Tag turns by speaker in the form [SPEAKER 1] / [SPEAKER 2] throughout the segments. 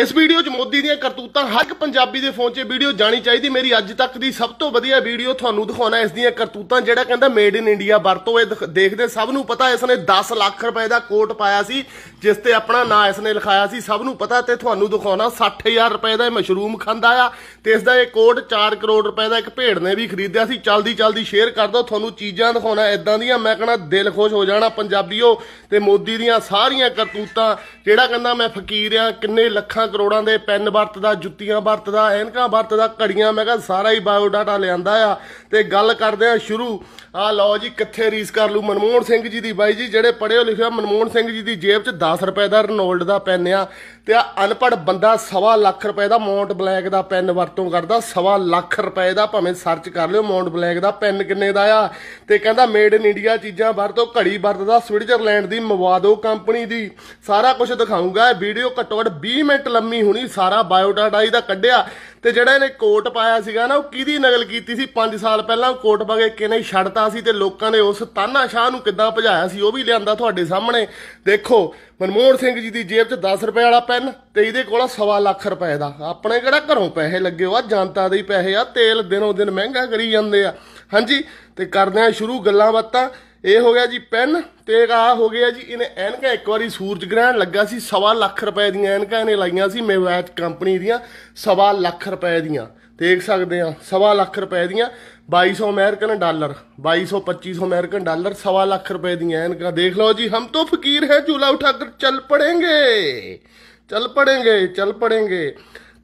[SPEAKER 1] ਇਸ ਵੀਡੀਓ 'ਚ ਮੋਦੀ ਦੀਆਂ ਕਰਤੂਤਾਂ ਹਰ ਇੱਕ ਪੰਜਾਬੀ ਦੇ ਫੋਨ 'ਚ ਵੀਡੀਓ ਜਾਣੀ ਚਾਹੀਦੀ ਮੇਰੀ ਅੱਜ ਤੱਕ ਦੀ ਸਭ ਤੋਂ ਵਧੀਆ ਵੀਡੀਓ ਤੁਹਾਨੂੰ ਦਿਖਾਉਣਾ ਇਸ ਦੀਆਂ ਕਰਤੂਤਾਂ ਜਿਹੜਾ ਕਹਿੰਦਾ ਮੇਡ ਇਨ ਇੰਡੀਆ ਵਰਤੋ ਇਹ ਦੇਖਦੇ ਸਭ ਨੂੰ ਪਤਾ ਇਸ ਨੇ 10 ਲੱਖ ਰੁਪਏ ਦਾ ਕੋਟ ਪਾਇਆ ਸੀ ਜਿਸ ਤੇ ਆਪਣਾ ਨਾਂ ਇਸ ਨੇ ਲਿਖਾਇਆ ਸੀ ਸਭ ਨੂੰ ਪਤਾ ਤੇ ਤੁਹਾਨੂੰ ਦਿਖਾਉਣਾ 60000 ਰੁਪਏ ਦਾ ਇਹ ਮਸ਼ਰੂਮ ਖਾਂਦਾ ਆ ਤੇ ਇਸ ਦਾ ਇਹ ਕੋਟ 4 ਕਰੋੜ ਰੁਪਏ ਦਾ ਇੱਕ ਭੇਡ ਨੇ ਵੀ ਖਰੀਦਿਆ ਸੀ ਚਲਦੀ ਚਲਦੀ ਸ਼ੇਅਰ ਕਰ ਦਿਓ ਤੁਹਾਨੂੰ ਚੀਜ਼ਾਂ ਦਿਖਾਉਣਾ ਇਦਾਂ ਦੀਆਂ ਮੈਂ ਕਹਣਾ ਦਿਲ ਖੁਸ਼ ਹੋ ਜਾਣਾ ਪੰਜਾਬੀਓ ਤੇ ਮੋਦੀ ਦੀਆਂ ਸਾਰੀਆਂ ਕਰਤੂਤਾਂ ਜਿਹੜਾ ਕਹਿੰਦਾ ਮੈਂ ਫਕੀਰ ਆ ਕਿੰਨੇ ਲੱਖਾਂ ਕਰੋੜਾਂ ਕਰੋੜਾਂ ਦੇ ਪੈਨ ਵਰਤਦਾ ਜੁੱਤੀਆਂ ਵਰਤਦਾ ਐਨਕਾਂ ਵਰਤਦਾ ਘੜੀਆਂ ਮੈਂ ਕਿਹਾ ਸਾਰਾ ਹੀ ਬਾਇਓ ਡਾਟਾ ਲਿਆਂਦਾ ਆ ਤੇ ਗੱਲ ਕਰਦੇ ਆ ਸ਼ੁਰੂ ਆ ਲਓ ਜੀ ਕਿੱਥੇ ਰੀਸ ਕਰ ਲੂ ਮਨਮੋਹਨ ਸਿੰਘ ਜੀ ਦੀ ਬਾਈ ਜੀ ਜਿਹੜੇ ਪੜਿਓ ਲਿਖਿਆ ਮਨਮੋਹਨ ਸਿੰਘ ਜੀ ਦੀ ਜੇਬ 'ਚ 10 ਰੁਪਏ ਦਾ ਰਨੋਲਡ ਦਾ ਪੈਨ ਆ ਤੇ ਆ ਅਨਪੜ ਬੰਦਾ ਸਵਾ ਲੱਖ ਰੁਪਏ ਦਾ ਮੌਂਟ ਬਲੈਕ ਦਾ ਪੈਨ ਵਰਤੋਂ ਕਰਦਾ ਸਵਾ ਲੱਖ ਰੁਪਏ ਦਾ ਭਾਵੇਂ ਸਰਚ ਕਰ ਲਿਓ ਮੌਂਟ ਬਲੈਕ ਦਾ ਪੈਨ ਕਿੰਨੇ ਦਾ ਆ ਤੇ ਕਹਿੰਦਾ ਮੇਡ ਇਨ ਇੰਡੀਆ ਚੀਜ਼ਾਂ ਵਰਤੋਂ ਘੜੀ ਵਰਤਦਾ ਸਵਿਟਜ਼ਰਲੈਂਡ ਦੀ ਮਵਾਦੋ ਕੰਪਨੀ ਦੀ ਸਾਰਾ ਕੁਝ ਦਿਖਾਉਂਗਾ ਇਹ ਵੀਡੀਓ ਘੱਟੋ ਘੱਟ 20 ਮਿੰਟ ਲੰਮੀ ਹੁਣੀ ਸਾਰਾ ਬਾਇਓਡਾਟਾ ਇਹਦਾ ਕੱਢਿਆ ਤੇ ਜਿਹੜਾ ਇਹਨੇ ਕੋਟ ਪਾਇਆ ਸੀਗਾ ਨਾ ਉਹ ਕਿਹਦੀ ਨਕਲ ਕੀਤੀ ਸੀ 5 ਸਾਲ ਪਹਿਲਾਂ ਕੋਟ ਬਗੇ ਕਿਨੇ ਛੱਡਤਾ ਸੀ ਤੇ ਲੋਕਾਂ ਨੇ ਉਸ ਤਾਨਾ ਸ਼ਾਹ ਨੂੰ ਕਿੱਦਾਂ ਭਜਾਇਆ ਸੀ ਉਹ ਵੀ ਲਿਆਂਦਾ ਤੁਹਾਡੇ ਸਾਹਮਣੇ ਦੇਖੋ ਮਨਮੋਹਨ ਸਿੰਘ ਜੀ ਦੀ ਜੇਬ 'ਚ 10 ਰੁਪਏ ਵਾਲਾ ਪੈਨ ਤੇ ਇਹਦੇ ਕੋਲ 1.5 ਲੱਖ ਰੁਪਏ ਦਾ ਆਪਣੇ ਕਿਹੜਾ ਘਰੋਂ ਪੈਸੇ ਲੱਗੇ ਉਹ ਜਨਤਾ ਦੇ ਹੀ ਪੈਸੇ ਆ ਤੇਲ ਦਿਨੋਂ ਦਿਨ ਮਹਿੰਗਾ ਕਰੀ ਜਾਂਦੇ ਆ ਹਾਂਜੀ ਤੇ ਕਰਦੇ ਆ ਸ਼ੁਰੂ ਗੱਲਾਂ ਬਾਤਾਂ ਇਹ ਹੋ ਗਿਆ ਜੀ ਪੈਨ ਤੇ ਆ ਹੋ ਗਿਆ ਜੀ ਇਹਨੇ ਐਨਕਾਂ ਇੱਕ ਵਾਰੀ ਸੂਰਜ ਗ੍ਰਹਿਣ ਲੱਗਾ ਸੀ ਸਵਾ ਲੱਖ ਰੁਪਏ ਦੀਆਂ ਐਨਕਾਂ ਇਹਨੇ ਲਾਈਆਂ ਸੀ ਮੇਵੈਚ ਕੰਪਨੀ ਦੀਆਂ ਸਵਾ ਲੱਖ ਰੁਪਏ ਦੀਆਂ ਦੇਖ ਸਕਦੇ ਆ ਸਵਾ ਲੱਖ ਰੁਪਏ ਦੀਆਂ 2200 ਅਮਰੀਕਨ ਡਾਲਰ 2200 2500 ਅਮਰੀਕਨ ਡਾਲਰ ਸਵਾ ਲੱਖ ਰੁਪਏ ਦੀਆਂ ਐਨਕਾਂ ਦੇਖ ਲਓ ਜੀ ਹਮ ਤੋ ਫਕੀਰ ਹੈ ਝੂਲਾ ਉਠਾ ਕੇ ਚੱਲ ਪੜेंगे ਚੱਲ ਪੜेंगे ਚੱਲ ਪੜेंगे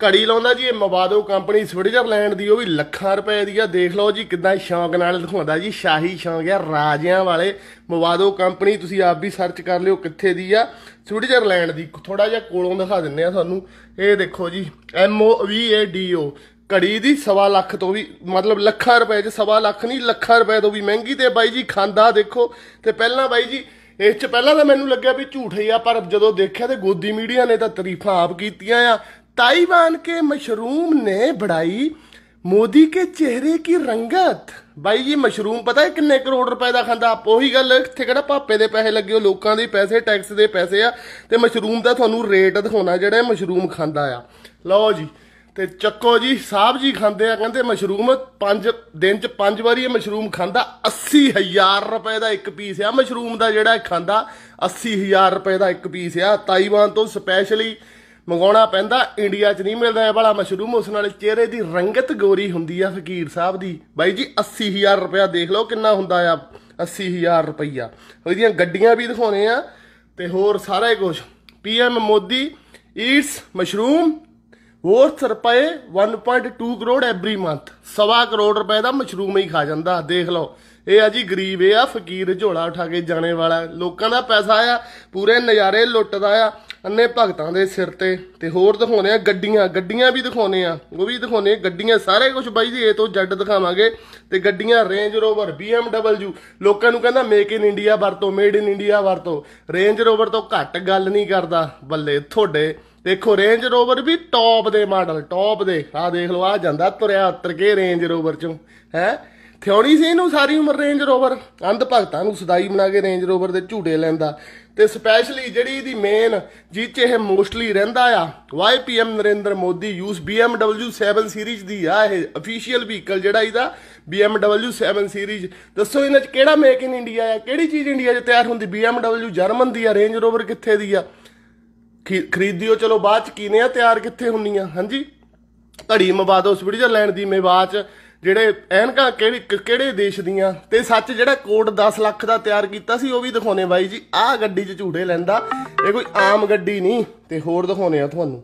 [SPEAKER 1] ਘੜੀ ਲਾਉਂਦਾ ਜੀ ਇਹ ਮਵਾਦੋ ਕੰਪਨੀ ਸਵਿਟਜ਼ਰਲੈਂਡ ਦੀ ਉਹ ਵੀ ਲੱਖਾਂ ਰੁਪਏ ਦੀ ਆ ਦੇਖ ਲਓ ਜੀ ਕਿੰਨਾ ਸ਼ੌਂਕ ਨਾਲ ਦਿਖਾਉਂਦਾ ਜੀ ਸ਼ਾਹੀ ਸ਼ੌਂਕ ਆ ਰਾਜਿਆਂ ਵਾਲੇ ਮਵਾਦੋ ਕੰਪਨੀ ਤੁਸੀਂ ਆਪ ਵੀ ਸਰਚ ਕਰ ਲਿਓ ਕਿੱਥੇ ਦੀ ਆ ਸਵਿਟਜ਼ਰਲੈਂਡ ਦੀ ਥੋੜਾ ਜਿਹਾ ਕੋਲੋਂ ਦਿਖਾ ਦਿੰਨੇ ਆ ਤੁਹਾਨੂੰ ਇਹ ਦੇਖੋ ਜੀ M O we A D O ਘੜੀ ਦੀ ਸਵਾ ਲੱਖ ਤੋਂ ਵੀ ਮਤਲਬ ਲੱਖਾਂ ਰੁਪਏ 'ਚ ਸਵਾ ਲੱਖ ਨਹੀਂ ਲੱਖਾਂ ਰੁਪਏ ਤੋਂ ਵੀ ਮਹਿੰਗੀ ਤੇ ਬਾਈ ਜੀ ਖਾਂਦਾ ਦੇਖੋ ਤੇ ਪਹਿਲਾਂ ਬਾਈ ਜੀ ਇਸ ਚ ਪਹਿਲਾਂ ਤਾਂ ਮੈਨੂੰ ਲੱਗਿਆ ਵੀ ਝੂਠ ਹੀ ਆ ਪਰ ਜਦੋਂ ਦੇਖਿਆ ਤੇ ਗੋਦੀ ਮੀਡੀਆ ਨੇ ਤਾਂ ਤਾਰੀਫਾਂ ਆਪ ਕੀਤੀਆਂ ਆ ताइवान के मशरूम ने बढ़ाई ਮੋਦੀ ਕੇ ਚਿਹਰੇ ਕੀ ਰੰਗਤ ਬਾਈ ਜੀ ਮਸ਼ਰੂਮ ਪਤਾ ਹੈ ਕਿੰਨੇ ਕਰੋੜ ਰੁਪਏ ਦਾ ਖਾਂਦਾ ਉਹੀ ਗੱਲ ਇੱਥੇ ਕਿਹੜਾ ਪਾਪੇ ਦੇ ਪੈਸੇ ਲੱਗੇ ਹੋ ਲੋਕਾਂ ਦੇ ਪੈਸੇ ਟੈਕਸ ਦੇ ਪੈਸੇ ਆ ਤੇ ਮਸ਼ਰੂਮ ਦਾ ਤੁਹਾਨੂੰ ਰੇਟ ਦਿਖਾਉਣਾ ਜਿਹੜਾ ਮਸ਼ਰੂਮ ਖਾਂਦਾ ਆ ਲਓ ਜੀ ਤੇ ਚੱਕੋ ਜੀ ਸਾਹਿਬ ਜੀ ਖਾਂਦੇ ਆ ਕਹਿੰਦੇ ਮਸ਼ਰੂਮ ਪੰਜ ਦਿਨ ਚ ਪੰਜ ਵਾਰੀ ਇਹ ਮਸ਼ਰੂਮ ਖਾਂਦਾ 80000 ਰੁਪਏ ਦਾ ਇੱਕ ਪੀਸ ਆ ਮਸ਼ਰੂਮ ਦਾ ਜਿਹੜਾ ਖਾਂਦਾ 80000 ਰੁਪਏ ਦਾ ਇੱਕ ਪੀਸ ਆ ਤਾਈਵਾਨ ਤੋਂ ਸਪੈਸ਼ਲੀ ਮੰਗਾਉਣਾ ਪੈਂਦਾ ਇੰਡੀਆ 'ਚ ਨਹੀਂ ਮਿਲਦਾ ਇਹ ਵਾਲਾ ਮਸ਼ਰੂਮ ਉਸ ਨਾਲ ਚਿਹਰੇ ਦੀ ਰੰਗਤ ਗੋਰੀ ਹੁੰਦੀ ਆ ਫਕੀਰ ਸਾਹਿਬ ਦੀ ਬਾਈ ਜੀ 80000 ਰੁਪਇਆ ਦੇਖ ਲਓ ਕਿੰਨਾ ਹੁੰਦਾ ਆ 80000 ਰੁਪਇਆ ਉਹਦੀਆਂ ਗੱਡੀਆਂ ਵੀ ਦਿਖਾਉਣੇ ਆ ਤੇ ਹੋਰ ਸਾਰਾ ਕੁਝ PM Modi eats mushroom worth ਰੁਪਏ 1.2 ਕਰੋੜ ਐਵਰੀ ਮੰਥ ਸਵਾ ਕਰੋੜ ਰੁਪਏ ਦਾ ਮਸ਼ਰੂਮ ਹੀ ਖਾ ਜਾਂਦਾ ਦੇਖ ਲਓ ਇਹ ਆ ਜੀ ਗਰੀਬ ਇਹ ਆ ਫਕੀਰ ਝੋਲਾ ਉਠਾ ਕੇ ਜਾਣੇ ਵਾਲਾ ਲੋਕਾਂ ਦਾ ਪੈਸਾ ਆ ਪੂਰੇ ਨਜ਼ਾਰੇ ਲੁੱਟਦਾ ਆ ਅੰਨੇ ਭਗਤਾਂ ਦੇ ਸਿਰ ਤੇ ਤੇ ਹੋਰ ਦਿਖਾਉਨੇ ਆ ਗੱਡੀਆਂ ਗੱਡੀਆਂ ਵੀ ਦਿਖਾਉਨੇ ਆ ਉਹ ਵੀ ਦਿਖਾਉਨੇ ਗੱਡੀਆਂ ਸਾਰੇ ਕੁਝ ਬਾਈ ਜੀ ਏ ਤੋਂ ਜੱਡ ਦਿਖਾਵਾਂਗੇ ਤੇ ਗੱਡੀਆਂ ਰੇਂਜ ਰੋਵਰ BMW ਲੋਕਾਂ ਨੂੰ ਕਹਿੰਦਾ ਮੇਕ ਇਨ ਇੰਡੀਆ ਵਰਤੋ ਮੇਡ ਇਨ ਇੰਡੀਆ ਵਰਤੋ ਰੇਂਜ ਰੋਵਰ ਤੋਂ ਘੱਟ ਗੱਲ ਨਹੀਂ ਕਰਦਾ ਬੱਲੇ ਤੁਹਾਡੇ ਦੇਖੋ ਰੇਂਜ ਰੋਵਰ ਵੀ ਟੌਪ ਦੇ ਮਾਡਲ ਟੌਪ ਦੇ ਆ ਦੇਖ ਲਓ ਆ ਜਾਂਦਾ ਤੁਰਿਆ ਉਤਰ ਕੇ ਰੇਂਜ ਰੋਵਰ ਚੋਂ ਹੈ ਥਿਉਣੀ ਸੀ ਇਹਨੂੰ ਸਾਰੀ ਉਮਰ ਰੇਂਜ ਰੋਵਰ ਅੰਧ ਭਗਤਾਂ ਨੂੰ ਸਦਾਈ ਬਣਾ ਕੇ ਰੇਂਜ ਰੋਵਰ ਦੇ ਝੂਟੇ ਲੈਂਦਾ ਤੇ ਸਪੈਸ਼ਲੀ ਜਿਹੜੀ ਇਹਦੀ ਮੇਨ ਜਿੱਚ ਇਹ ਮੋਸਟਲੀ ਰਹਿੰਦਾ ਆ why Narendra Modi uses BMW 7 series ਦੀ ਆ ਇਹ ਅਫੀਸ਼ੀਅਲ ਵਹੀਕਲ ਜਿਹੜਾ ਇਹਦਾ BMW 7 ਸੀਰੀਜ਼ ਦੱਸੋ ਇਹਨਾਂ ਚ ਕਿਹੜਾ ਮੇਕ ਇਨ ਇੰਡੀਆ ਆ ਕਿਹੜੀ ਚੀਜ਼ ਇੰਡੀਆ 'ਚ ਤਿਆਰ ਹੁੰਦੀ BMW ਜਰਮਨ ਦੀ ਆ ਰੇਂਜ ਰੋਵਰ ਕਿੱਥੇ ਦੀ ਆ ਖਰੀਦਿਓ ਚਲੋ ਬਾਅਦ ਚ ਕੀਨੇ ਆ ਤਿਆਰ ਕਿੱਥੇ ਹੁੰਨੀਆਂ ਹਾਂਜੀ ਘੜੀ ਮਵਾਦ ਉਸ ਵੀਡੀਓ ਲੈਣ ਦੀ ਮੇਵਾਚ ਜਿਹੜੇ ਐਨਕਾਂ ਕਿਹੜੀ ਕਿਹੜੇ ਦੇਸ਼ ਦੀਆਂ ਤੇ ਸੱਚ ਜਿਹੜਾ ਕੋਟ 10 ਲੱਖ ਦਾ ਤਿਆਰ ਕੀਤਾ ਸੀ ਉਹ ਵੀ ਦਿਖਾਉਨੇ ਬਾਈ ਜੀ ਆਹ ਗੱਡੀ 'ਚ ਝੂਟੇ ਲੈਂਦਾ ਇਹ ਕੋਈ ਆਮ ਗੱਡੀ ਨਹੀਂ ਤੇ ਹੋਰ ਦਿਖਾਉਨੇ ਆ ਤੁਹਾਨੂੰ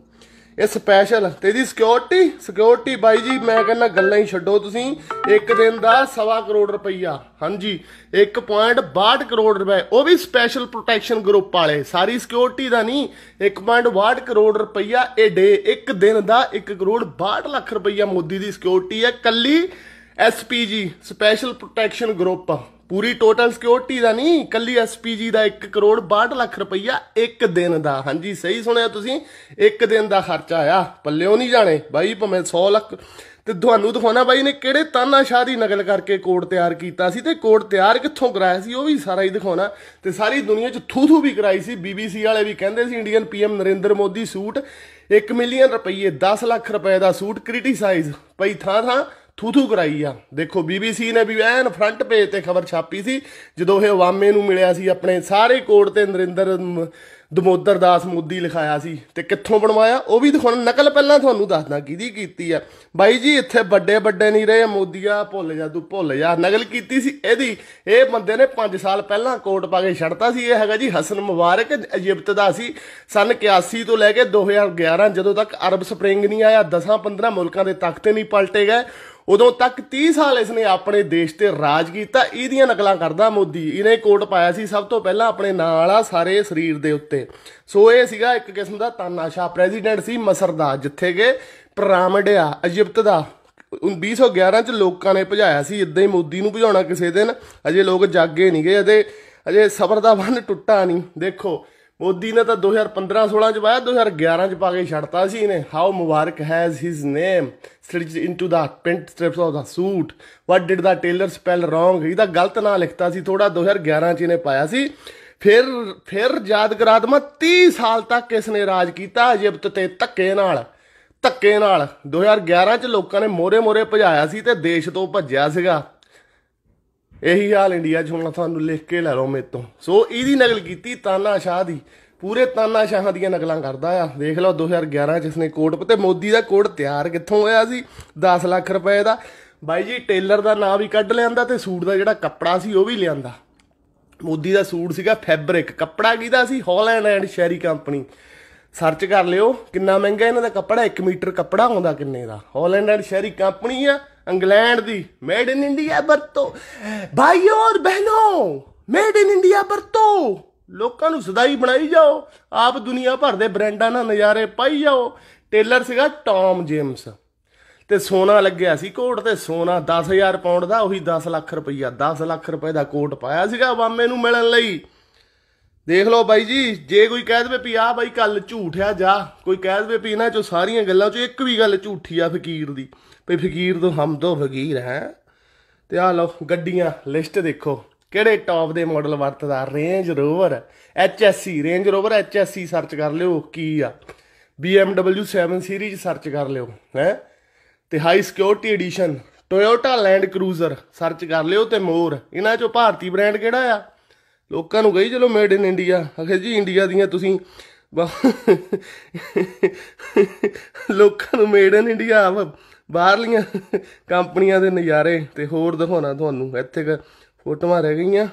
[SPEAKER 1] ਇਹ ਸਪੈਸ਼ਲ ਤੇ ਦੀ ਸਿਕਿਉਰਿਟੀ ਸਿਕਿਉਰਿਟੀ ਬਾਈ ਜੀ ਮੈਂ ਕਹਿੰਦਾ ਗੱਲਾਂ ਹੀ ਛੱਡੋ ਤੁਸੀਂ ਇੱਕ ਦਿਨ ਦਾ ਸਵਾ ਕਰੋੜ ਰੁਪਈਆ ਹਾਂਜੀ 1.62 ਕਰੋੜ ਰੁਪਏ ਉਹ ਵੀ ਸਪੈਸ਼ਲ ਪ੍ਰੋਟੈਕਸ਼ਨ ਗਰੁੱਪ ਵਾਲੇ ਸਾਰੀ ਸਿਕਿਉਰਿਟੀ ਦਾ ਨਹੀਂ 1.62 ਕਰੋੜ ਰੁਪਈਆ ਇਹ ਡੇ ਇੱਕ ਦਿਨ ਦਾ 1 ਕਰੋੜ 62 ਲੱਖ ਰੁਪਈਆ ਮੋਦੀ ਦੀ ਸਿਕਿਉਰਿਟੀ ਹੈ ਕੱਲੀ ਐਸਪੀਜੀ ਸਪੈਸ਼ਲ ਪ੍ਰੋਟੈਕਸ਼ਨ ਗਰੁੱਪ ਪੂਰੀ ਟੋਟਲ ਸਿਕਿਉਰਿਟੀ ਦਾ ਨਹੀਂ ਕੱਲੀ ਐਸਪੀਜੀ ਦਾ 1 ਕਰੋੜ 62 ਲੱਖ ਰੁਪਈਆ ਇੱਕ ਦਿਨ ਦਾ ਹਾਂਜੀ ਸਹੀ ਸੁਣਿਆ ਤੁਸੀਂ ਇੱਕ ਦਿਨ ਦਾ ਖਰਚਾ ਆ ਪੱਲਿਓ ਨਹੀਂ ਜਾਣੇ ਬਾਈ ਭਵੇਂ 100 ਲੱਖ ਤੇ ਤੁਹਾਨੂੰ ਦਿਖਾਉਣਾ ਬਾਈ ਨੇ ਕਿਹੜੇ ਸ਼ਾਹ ਦੀ ਨਕਲ ਕਰਕੇ ਕੋਡ ਤਿਆਰ ਕੀਤਾ ਸੀ ਤੇ ਕੋਡ ਤਿਆਰ ਕਿੱਥੋਂ ਕਰਾਇਆ ਸੀ ਉਹ ਵੀ ਸਾਰਾ ਹੀ ਦਿਖਾਉਣਾ ਤੇ ਸਾਰੀ ਦੁਨੀਆ 'ਚ ਥੂ-ਥੂ ਵੀ ਕਰਾਈ ਸੀ ਬੀਬੀਸੀ ਵਾਲੇ ਵੀ ਕਹਿੰਦੇ ਸੀ Indian PM Narendra Modi suit 1 million ਰੁਪਏ 10 ਲੱਖ ਰੁਪਏ ਦਾ ਸੂਟ ਕ੍ਰਿਟੀਸਾਈਜ਼ ਪਈ ਥਾਂ ਥਾਂ ਥੂਥੂ ਕਰਾਈ ਆ ਦੇਖੋ ਬੀਬੀਸੀ ਨੇ ਵੀ ਐਨ ਫਰੰਟ ਪੇਜ ਤੇ ਖਬਰ ਛਾਪੀ ਸੀ ਜਦੋਂ ਇਹ ਵਾਮੇ ਨੂੰ ਮਿਲਿਆ ਸੀ ਆਪਣੇ ਸਾਰੇ ਕੋਡ ਤੇ ਨਰਿੰਦਰ ਦਮੋਦਰ ਦਾਸ ਮੋਦੀ ਲਿਖਾਇਆ ਸੀ ਤੇ ਕਿੱਥੋਂ ਬਣਵਾਇਆ ਉਹ ਵੀ ਦਿਖਾਉਣ ਨਕਲ ਪਹਿਲਾਂ ਤੁਹਾਨੂੰ ਦੱਸਦਾ ਕਿਹਦੀ ਕੀਤੀ ਆ ਬਾਈ ਜੀ ਇੱਥੇ ਵੱਡੇ ਵੱਡੇ ਨਹੀਂ ਰਹੇ ਮੋਦੀਆ ਭੁੱਲ ਜਾ ਤੂੰ ਭੁੱਲ ਜਾ ਨਕਲ ਕੀਤੀ ਸੀ ਇਹਦੀ ਇਹ ਬੰਦੇ ਨੇ 5 ਸਾਲ ਪਹਿਲਾਂ ਕੋਟ ਪਾ ਕੇ ਛੱਡਤਾ ਸੀ ਇਹ ਹੈਗਾ ਜੀ ਹਸਨ ਮੁਬਾਰਕ ਇਜਿਪਟ ਦਾ ਸੀ ਸਨ 81 ਤੋਂ ਲੈ ਕੇ 2011 ਜਦੋਂ ਤੱਕ ਅਰਬ ਸਪ੍ਰਿੰਗ ਨਹੀਂ ਆਇਆ 10 15 ਮੁਲਕਾਂ ਦੇ ਤਖਤੇ ਨਹੀਂ ਪਲਟੇ ਗਏ ਉਦੋਂ ਤੱਕ 30 ਸਾਲ ਇਸਨੇ ਆਪਣੇ ਦੇਸ਼ ਤੇ ਰਾਜ ਕੀਤਾ ਇਹਦੀਆਂ ਨਕਲਾਂ ਕਰਦਾ ਮੋਦੀ ਇਹਨੇ ਕੋਟ ਪਾਇਆ ਸੀ ਸਭ ਤੋਂ ਪਹਿਲਾਂ ਆਪਣੇ ਨਾਂ ਵਾਲਾ ਸਾਰੇ ਸਰੀਰ ਦੇ ਉੱਤੇ ਸੋ ਇਹ ਸੀਗਾ ਇੱਕ ਕਿਸਮ ਦਾ ਤਾਨਾਸ਼ਾ ਪ੍ਰੈਜ਼ੀਡੈਂਟ ਸੀ ਮਸਰ ਦਾ ਜਿੱਥੇ ਕਿ ਪਿਰਾਮਿਡ ਆ ਦਾ 2011 ਚ ਲੋਕਾਂ ਨੇ ਭਜਾਇਆ ਸੀ ਇਦਾਂ ਹੀ ਮੋਦੀ ਨੂੰ ਭਜਾਉਣਾ ਕਿਸੇ ਦਿਨ ਅਜੇ ਲੋਕ ਜਾਗੇ ਨਹੀਂ ਗਏ ਅਜੇ ਅਜੇ ਸਬਰ ਦਾ ਬੰਨ ਟੁੱਟਾ ਨਹੀਂ ਦੇਖੋ ਮੋਦੀ ਨੇ ਤਾਂ 2015-16 ਚ ਵਾਇਆ 2011 ਚ ਪਾ ਕੇ ਛੱਡਤਾ ਸੀ ਇਹਨੇ how Mubarak has his name stitch into the pinstripes of the suit what did the tailor spell wrong ਇਹਦਾ ਗਲਤ ਨਾਂ ਲਿਖਤਾ ਸੀ ਥੋੜਾ 2011 ਚ ਇਹਨੇ ਪਾਇਆ ਸੀ ਫਿਰ ਫਿਰ ਯਾਦਗਰਾਤਮਾ 30 ਸਾਲ ਤੱਕ ਇਸ ਨੇ ਰਾਜ ਕੀਤਾ ਅਜਿਬਤ ਤੇ ਧੱਕੇ ਨਾਲ ਧੱਕੇ ਨਾਲ 2011 ਚ ਲੋਕਾਂ ਨੇ ਮੋਰੇ ਮੋਰੇ ਭਜਾਇਆ ਸੀ ਤੇ ਦੇਸ਼ ਤੋਂ ਭੱਜਿਆ ਸੀਗਾ ਇਹੀ ਹਾਲ ਇੰਡੀਆ 'ਚ ਹੁਣ ਤੁਹਾਨੂੰ ਲਿਖ ਕੇ ਲੈ ਲਓ ਮੇਰੇ ਤੋਂ ਸੋ ਇਹਦੀ ਨਕਲ ਕੀਤੀ ਤਾਨਾ ਸ਼ਾਹ ਦੀ ਪੂਰੇ ਤਾਨਾ ਸ਼ਾਹਾਂ ਦੀਆਂ ਨਕਲਾਂ ਕਰਦਾ ਆ ਦੇਖ ਲਓ 2011 ਚ ਇਸਨੇ ਕੋਟ ਤੇ ਮੋਦੀ ਦਾ ਕੋਟ ਤਿਆਰ ਕਿੱਥੋਂ ਹੋਇਆ ਸੀ 10 ਲੱਖ ਰੁਪਏ ਦਾ ਬਾਈ ਜੀ ਟੇਲਰ ਦਾ ਨਾਂ ਵੀ ਕੱਢ ਲਿਆਂਦਾ ਤੇ ਸੂਟ ਦਾ ਜਿਹੜਾ ਕੱਪੜਾ ਸੀ ਉਹ ਵੀ ਲਿਆਂਦਾ ਮੋਦੀ ਦਾ ਸੂਟ ਸੀਗਾ ਫੈਬਰਿਕ ਕੱਪੜਾ ਕਿਹਦਾ ਸੀ Holland and Sherry company search ਕਰ ਲਿਓ ਕਿੰਨਾ ਮਹਿੰਗਾ ਇਹਨਾਂ ਦਾ ਕੱਪੜਾ 1 ਮੀਟਰ ਕੱਪੜਾ ਆਉਂਦਾ ਕਿੰਨੇ ਦਾ ਹਾਲੈਂਡ ਐਂਡ ਸ਼ੈਰੀ ਕੰਪਨੀ ਆ ਇੰਗਲੈਂਡ ਦੀ ਮੇਡ ਇਨ ਇੰਡੀਆ ਵਰਤੋ ਭਾਈਓ ਔਰ ਬਹਿਨੋ ਮੇਡ ਇਨ ਇੰਡੀਆ ਵਰਤੋ ਲੋਕਾਂ ਨੂੰ ਸਦਾਈ ਬਣਾਈ ਜਾਓ ਆਪ ਦੁਨੀਆ ਭਰ ਦੇ ਬ੍ਰਾਂਡਾਂ ਨਾਲ ਨਜ਼ਾਰੇ ਪਾਈ ਜਾਓ ਟੇਲਰ ਸੀਗਾ ਟੌਮ ਜੇਮਸ ਤੇ ਸੋਨਾ ਲੱਗਿਆ ਸੀ ਕੋਟ ਤੇ ਸੋਨਾ 10000 ਪਾਉਂਡ ਦਾ ਉਹੀ 10 ਲੱਖ ਰੁਪਈਆ 10 ਲੱਖ ਰੁਪਏ ਦਾ ਕੋਟ ਪਾਇਆ ਸੀਗਾ ਬਾਮੇ ਨੂੰ ਮਿਲਣ ਲਈ ਦੇਖ ਲਓ ਬਾਈ ਜੀ ਜੇ ਕੋਈ ਕਹਿ ਦੇਵੇ ਵੀ ਆ ਬਾਈ ਕੱਲ ਝੂਠਿਆ ਜਾ ਕੋਈ ਕਹਿ ਦੇਵੇ ਵੀ ਇਹਨਾਂ ਚੋਂ ਸਾਰੀਆਂ ਗੱਲਾਂ ਚੋਂ ਇੱਕ ਵੀ ਗੱਲ ਝੂਠੀ ਆ ਫਕੀਰ ਦੀ ਭਈ ਫਕੀਰ ਤੋਂ ਹਮ ਤੋਂ ਫਕੀਰ ਹੈ ਤੇ ਆ ਲਓ ਗੱਡੀਆਂ ਲਿਸਟ ਦੇਖੋ ਕਿਹੜੇ ਟੌਪ ਦੇ ਮਾਡਲ ਵਰਤਦਾ ਰੇਂਜ ਰੋਵਰ ਸੀ ਰੇਂਜ ਰੋਵਰ ਸੀ ਸਰਚ ਕਰ ਲਿਓ ਕੀ ਆ BMW 7 ਸੀਰੀਜ਼ ਸਰਚ ਕਰ ਲਿਓ ਹੈ ਤੇ high security edition Toyota Land Cruiser search ਕਰ ਲਿਓ ਤੇ ਮੋਰ ਇਹਨਾਂ ਚੋਂ ਭਾਰਤੀ ਬ੍ਰਾਂਡ ਕਿਹੜਾ ਆ ਲੋਕਾਂ ਨੂੰ ਕਹੀ ਚਲੋ ਮੇਡ ਇਨ ਇੰਡੀਆ ਅਖੇ ਜੀ ਇੰਡੀਆ ਦੀਆਂ ਤੁਸੀਂ ਲੋਕਾਂ ਨੂੰ ਮੇਡ ਇਨ ਇੰਡੀਆ ਬਾਹਰਲੀਆਂ ਕੰਪਨੀਆਂ ਦੇ ਨਜ਼ਾਰੇ ਤੇ ਹੋਰ ਦਿਖਾਉਣਾ ਤੁਹਾਨੂੰ ਇੱਥੇ ਕ ਫੋਟੋਆਂ ਰਹਿ ਗਈਆਂ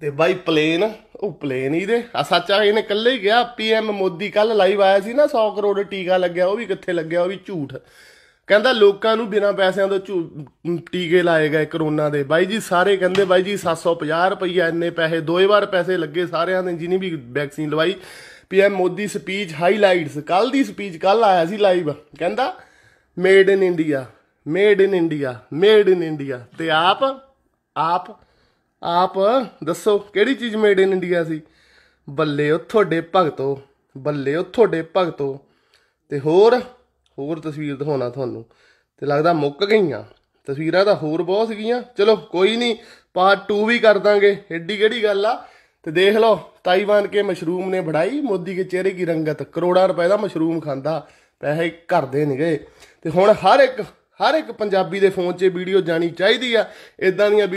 [SPEAKER 1] ਤੇ ਬਾਈ ਪਲੇਨ ਉਹ ਪਲੇਨ ਹੀ ਦੇ ਆ ਸੱਚਾ ਇਹਨੇ ਕੱਲੇ ਹੀ ਗਿਆ ਪੀਐਮ ਮੋਦੀ ਕੱਲ ਲਾਈਵ ਆਇਆ ਸੀ ਨਾ 100 ਕਰੋੜ ਟੀਕਾ ਲੱਗਿਆ ਉਹ ਵੀ ਕਿੱਥੇ ਲੱਗਿਆ ਉਹ ਵੀ ਝੂਠ ਕਹਿੰਦਾ ਲੋਕਾਂ ਨੂੰ ਬਿਨਾਂ ਪੈਸਿਆਂ ਤੋਂ ਟੀਕੇ ਲਾਏ ਗਏ ਕਰੋਨਾ ਦੇ ਬਾਈ ਜੀ ਸਾਰੇ ਕਹਿੰਦੇ ਬਾਈ ਜੀ 750 ਰੁਪਈਆ ਇੰਨੇ ਪੈਸੇ ਦੋਏ ਵਾਰ ਪੈਸੇ ਲੱਗੇ ਸਾਰਿਆਂ ਨੇ ਜਿਨੀ ਵੀ ਵੈਕਸੀਨ ਲਵਾਈ ਪੀਐਮ ਮੋਦੀ ਸਪੀਚ ਹਾਈਲਾਈਟਸ ਕੱਲ ਦੀ ਸਪੀਚ ਕੱਲ ਆਇਆ ਸੀ ਲਾਈਵ ਕਹਿੰਦਾ made in India made in India made in India ਤੇ ਆਪ ਆਪ ਆਪ ਦੱਸੋ ਕਿਹੜੀ ਚੀਜ਼ ਮੇਡ ਇਨ ਇੰਡੀਆ ਸੀ ਬੱਲੇ ਉਹ ਤੁਹਾਡੇ ਭਗਤੋ ਬੱਲੇ ਉਹ ਤੁਹਾਡੇ ਭਗਤੋ ਤੇ ਹੋਰ ਹੋਰ ਤਸਵੀਰ ਦਿਖਾਉਣਾ ਤੁਹਾਨੂੰ ਤੇ ਲੱਗਦਾ ਮੁੱਕ ਗਈਆਂ ਤਸਵੀਰਾਂ ਤਾਂ ਹੋਰ ਬਹੁਤ ਸੀਗੀਆਂ ਚਲੋ ਕੋਈ ਨਹੀਂ ਪਾਰਟ 2 ਵੀ ਕਰ ਦਾਂਗੇ ਏਡੀ ਕਿਹੜੀ ਗੱਲ ਆ ਤੇ ਦੇਖ ਲਓ ਤਾਈਵਾਨ ਕੇ ਮਸ਼ਰੂਮ ਨੇ ਬੜਾਈ ਮੋਦੀ ਕੇ ਚਿਹਰੇ ਕੀ ਰੰਗਤ ਕਰੋੜਾਂ ਰੁਪਏ ਦਾ ਮਸ਼ਰੂਮ ਖਾਂਦਾ ਪੈਸੇ ਘਰ ਦੇ ਨਹੀਂ ਗਏ ਤੇ ਹੁਣ ਹਰ ਇੱਕ ਹਰ ਇੱਕ ਪੰਜਾਬੀ ਦੇ ਫੋਨ 'ਚ ਵੀਡੀਓ ਜਾਣੀ ਚਾਹੀਦੀ ਆ ਇਦਾਂ ਦੀਆਂ